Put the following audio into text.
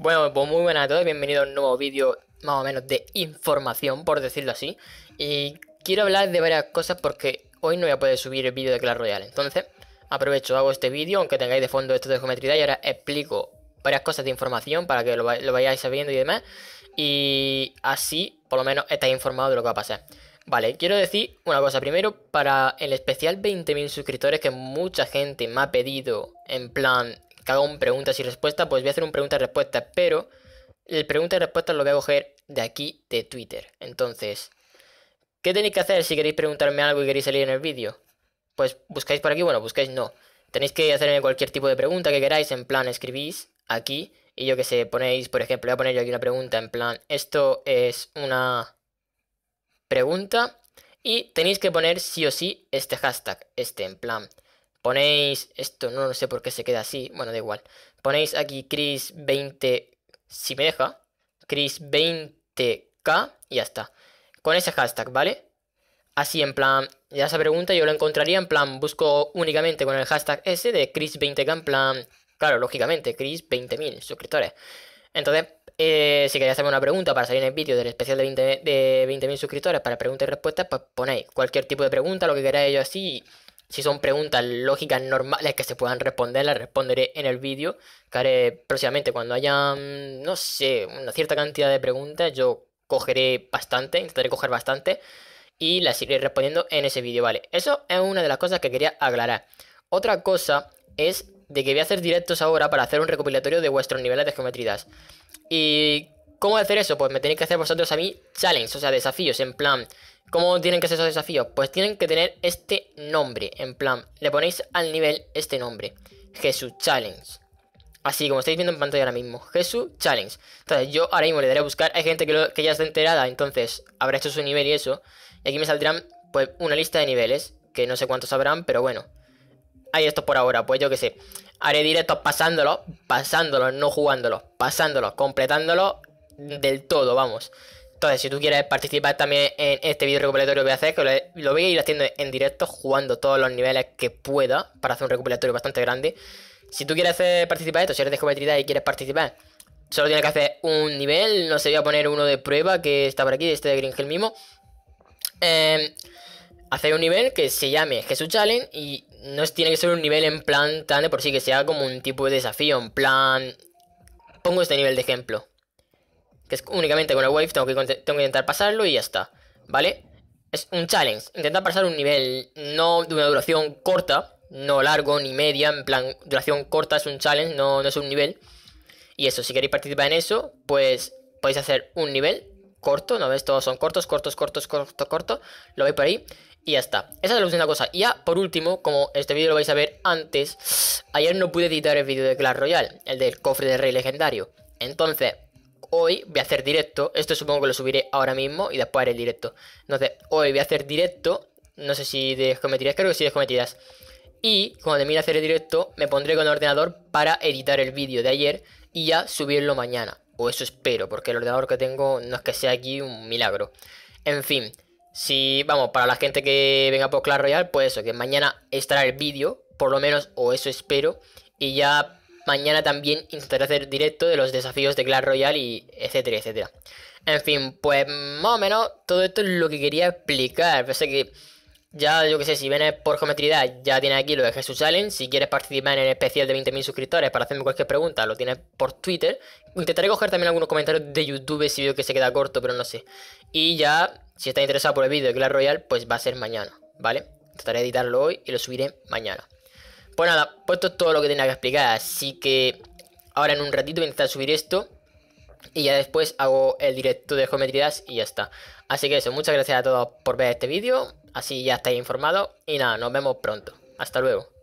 Bueno, pues muy buenas a todos, bienvenidos a un nuevo vídeo más o menos de información, por decirlo así. Y quiero hablar de varias cosas porque hoy no voy a poder subir el vídeo de Clash Royale. Entonces, aprovecho, hago este vídeo, aunque tengáis de fondo esto de geometría, y ahora explico varias cosas de información para que lo, lo vayáis sabiendo y demás. Y así, por lo menos, estáis informados de lo que va a pasar. Vale, quiero decir una cosa. Primero, para el especial 20.000 suscriptores que mucha gente me ha pedido en plan que un preguntas y respuestas, pues voy a hacer un pregunta y respuesta, pero el pregunta y respuesta lo voy a coger de aquí, de Twitter. Entonces, ¿qué tenéis que hacer si queréis preguntarme algo y queréis salir en el vídeo? Pues buscáis por aquí, bueno, buscáis no. Tenéis que hacerme cualquier tipo de pregunta que queráis, en plan escribís aquí y yo que sé, ponéis, por ejemplo, voy a poner yo aquí una pregunta en plan, esto es una pregunta y tenéis que poner sí o sí este hashtag, este en plan. Ponéis esto, no, no sé por qué se queda así, bueno, da igual. Ponéis aquí Chris 20, si me deja, Chris 20k y ya está. Con ese hashtag, ¿vale? Así en plan, ya esa pregunta yo lo encontraría en plan, busco únicamente con el hashtag ese de Chris 20k en plan, claro, lógicamente, Chris 20.000 suscriptores. Entonces, eh, si queréis hacerme una pregunta para salir en el vídeo del especial de 20.000 de suscriptores para preguntas y respuestas, pues ponéis cualquier tipo de pregunta, lo que queráis yo así. Si son preguntas lógicas normales que se puedan responder, las responderé en el vídeo que haré próximamente. Cuando haya, mm, no sé, una cierta cantidad de preguntas, yo cogeré bastante, intentaré coger bastante y las iré respondiendo en ese vídeo, ¿vale? Eso es una de las cosas que quería aclarar. Otra cosa es de que voy a hacer directos ahora para hacer un recopilatorio de vuestros niveles de geometrías. ¿Y cómo hacer eso? Pues me tenéis que hacer vosotros a mí challenges, o sea, desafíos en plan ¿Cómo tienen que ser esos desafíos? Pues tienen que tener este nombre. En plan, le ponéis al nivel este nombre. Jesús Challenge. Así como estáis viendo en pantalla ahora mismo. Jesús Challenge. Entonces yo ahora mismo le daré a buscar. Hay gente que, ya está enterada. Entonces habrá hecho su nivel y eso. Y aquí me saldrán pues una lista de niveles. Que no sé cuántos habrán, pero bueno. Hay esto por ahora. Pues yo qué sé. Haré directo pasándolo Pasándolo, no jugándolo Pasándolo, completándolo del todo, vamos. Entonces, si tú quieres participar también en este vídeo recopilatorio que voy a hacer, que lo, voy a ir haciendo en directo, jugando todos los niveles que pueda para hacer un recopilatorio bastante grande. Si tú quieres participar esto, si eres de jugabilidad y quieres participar, solo tienes que hacer un nivel. No sé, voy a poner uno de prueba que está por aquí, este de Gringel mismo. Eh, hacer un nivel que se llame Jesús Challenge y no tiene que ser un nivel en plan tan de por sí, que sea como un tipo de desafío, en plan... Pongo este nivel de ejemplo que es únicamente con el wave tengo que, tengo que intentar pasarlo y ya está, ¿vale? Es un challenge, intentar pasar un nivel no de una duración corta, no largo ni media, en plan duración corta es un challenge, no, no es un nivel. Y eso, si queréis participar en eso, pues podéis hacer un nivel corto, ¿no ves? Todos son cortos, cortos, cortos, corto, corto, lo veis por ahí y ya está. Esa es la última cosa. Y ya, por último, como este vídeo lo vais a ver antes, ayer no pude editar el vídeo de Clash Royale, el del cofre del rey legendario. Entonces, hoy voy a hacer directo. Esto supongo que lo subiré ahora mismo y después haré el directo. Entonces, hoy voy a hacer directo. No sé si descometidas, creo que sí descometidas. Y cuando termine de hacer el directo, me pondré con el ordenador para editar el vídeo de ayer y ya subirlo mañana. O eso espero, porque el ordenador que tengo no es que sea aquí un milagro. En fin, si vamos, para la gente que venga por Clash Royal, pues eso, que mañana estará el vídeo, por lo menos, o eso espero. Y ya Mañana también intentaré hacer directo de los desafíos de Clash Royale y etcétera, etcétera. En fin, pues más o menos todo esto es lo que quería explicar. Pensé que ya, yo que sé, si vienes por geometría, ya tienes aquí lo de Jesús Allen. Si quieres participar en el especial de 20.000 suscriptores para hacerme cualquier pregunta, lo tienes por Twitter. Intentaré coger también algunos comentarios de YouTube si veo que se queda corto, pero no sé. Y ya, si estás interesado por el vídeo de Clash Royale, pues va a ser mañana, ¿vale? Intentaré editarlo hoy y lo subiré mañana. Pues nada, pues esto es todo lo que tenía que explicar. Así que ahora en un ratito voy a intentar subir esto. Y ya después hago el directo de geometrías y ya está. Así que eso, muchas gracias a todos por ver este vídeo. Así ya estáis informados. Y nada, nos vemos pronto. Hasta luego.